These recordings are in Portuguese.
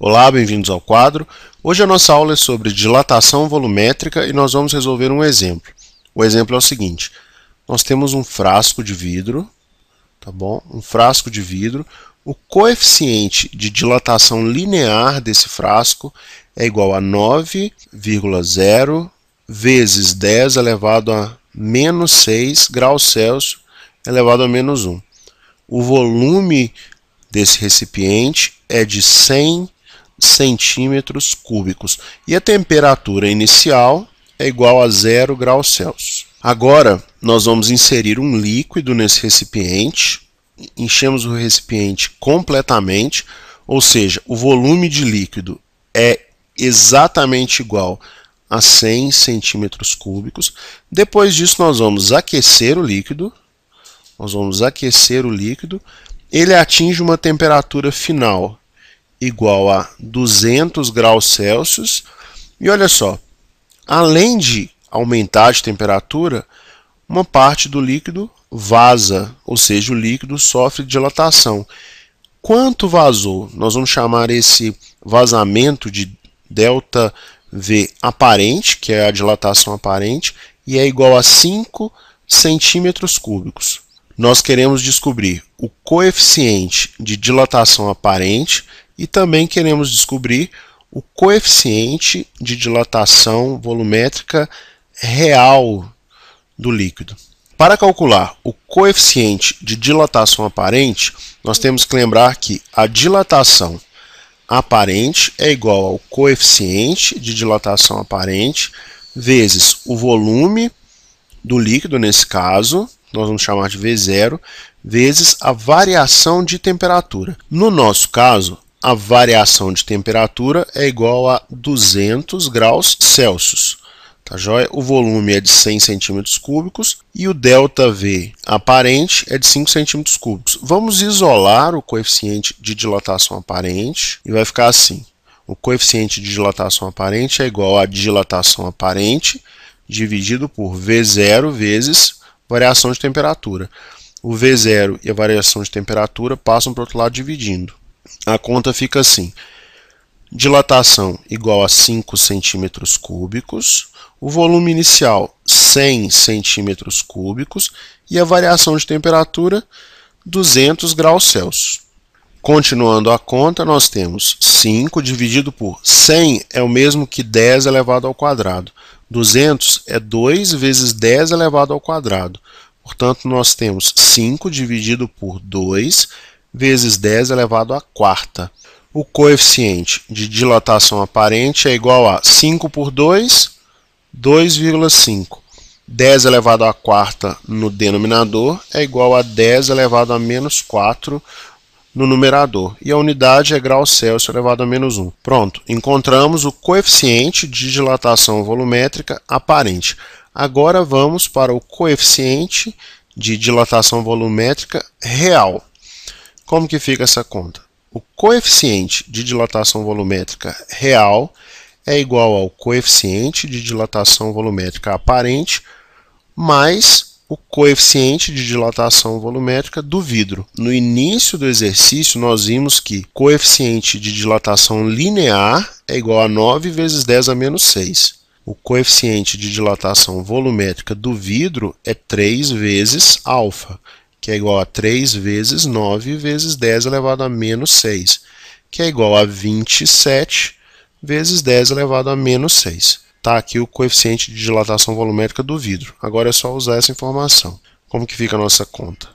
Olá, bem-vindos ao quadro. Hoje a nossa aula é sobre dilatação volumétrica e nós vamos resolver um exemplo. O exemplo é o seguinte: nós temos um frasco de vidro, tá bom? Um frasco de vidro. O coeficiente de dilatação linear desse frasco é igual a 9,0 vezes 10 elevado a menos 6 graus Celsius elevado a menos 1. O volume desse recipiente é de 100 centímetros cúbicos. E a temperatura inicial é igual a 0 graus Celsius. Agora, nós vamos inserir um líquido nesse recipiente. Enchemos o recipiente completamente, ou seja, o volume de líquido é exatamente igual a 100 centímetros cúbicos. Depois disso, nós vamos aquecer o líquido. Nós vamos aquecer o líquido. Ele atinge uma temperatura final igual a 200 graus Celsius. E olha só, além de aumentar de temperatura, uma parte do líquido vaza, ou seja, o líquido sofre dilatação. Quanto vazou? Nós vamos chamar esse vazamento de delta V aparente, que é a dilatação aparente, e é igual a 5 centímetros cúbicos. Nós queremos descobrir o coeficiente de dilatação aparente, e também queremos descobrir o coeficiente de dilatação volumétrica real do líquido. Para calcular o coeficiente de dilatação aparente, nós temos que lembrar que a dilatação aparente é igual ao coeficiente de dilatação aparente vezes o volume do líquido, nesse caso, nós vamos chamar de V0, vezes a variação de temperatura. No nosso caso, a variação de temperatura é igual a 200 graus Celsius. Tá joia? O volume é de 100 centímetros cúbicos e o delta V aparente é de 5 centímetros cúbicos. Vamos isolar o coeficiente de dilatação aparente e vai ficar assim. O coeficiente de dilatação aparente é igual a dilatação aparente dividido por V0 vezes variação de temperatura. O V0 e a variação de temperatura passam para o outro lado dividindo a conta fica assim. Dilatação igual a 5 centímetros cúbicos, o volume inicial 100 centímetros cúbicos e a variação de temperatura 200 graus Celsius. Continuando a conta, nós temos 5 dividido por 100 é o mesmo que 10 elevado ao quadrado. 200 é 2 vezes 10 elevado ao quadrado. Portanto, nós temos 5 dividido por 2 vezes 10 é elevado à quarta. O coeficiente de dilatação aparente é igual a 5 por 2, 2,5. 10 elevado à quarta no denominador é igual a 10 elevado a menos 4 no numerador. E a unidade é grau Celsius elevado a menos 1. Pronto, encontramos o coeficiente de dilatação volumétrica aparente. Agora vamos para o coeficiente de dilatação volumétrica real. Como que fica essa conta? O coeficiente de dilatação volumétrica real é igual ao coeficiente de dilatação volumétrica aparente mais o coeficiente de dilatação volumétrica do vidro. No início do exercício, nós vimos que coeficiente de dilatação linear é igual a 9 vezes 10 a menos 6. O coeficiente de dilatação volumétrica do vidro é 3 vezes alfa que é igual a 3 vezes 9 vezes 10 elevado a menos 6, que é igual a 27 vezes 10 elevado a menos 6. Está aqui o coeficiente de dilatação volumétrica do vidro. Agora é só usar essa informação. Como que fica a nossa conta?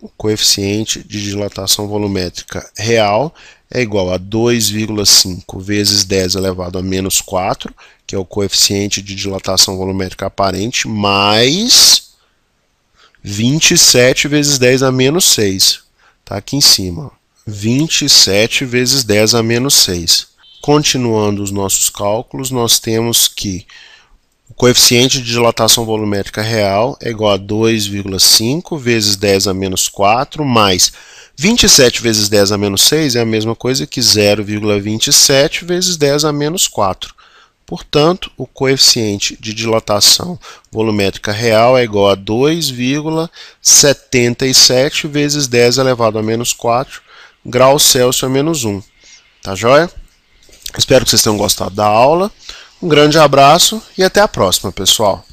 O coeficiente de dilatação volumétrica real é igual a 2,5 vezes 10 elevado a menos 4, que é o coeficiente de dilatação volumétrica aparente, mais 27 vezes 10 a menos 6. Está aqui em cima. 27 vezes 10 a menos 6. Continuando os nossos cálculos, nós temos que o coeficiente de dilatação volumétrica real é igual a 2,5 vezes 10 a menos 4, mais 27 vezes 10 a menos 6 é a mesma coisa que 0,27 vezes 10 a menos 4. Portanto, o coeficiente de dilatação volumétrica real é igual a 2,77 vezes 10 elevado a menos 4 graus Celsius a menos 1. Tá joia? Espero que vocês tenham gostado da aula. Um grande abraço e até a próxima, pessoal!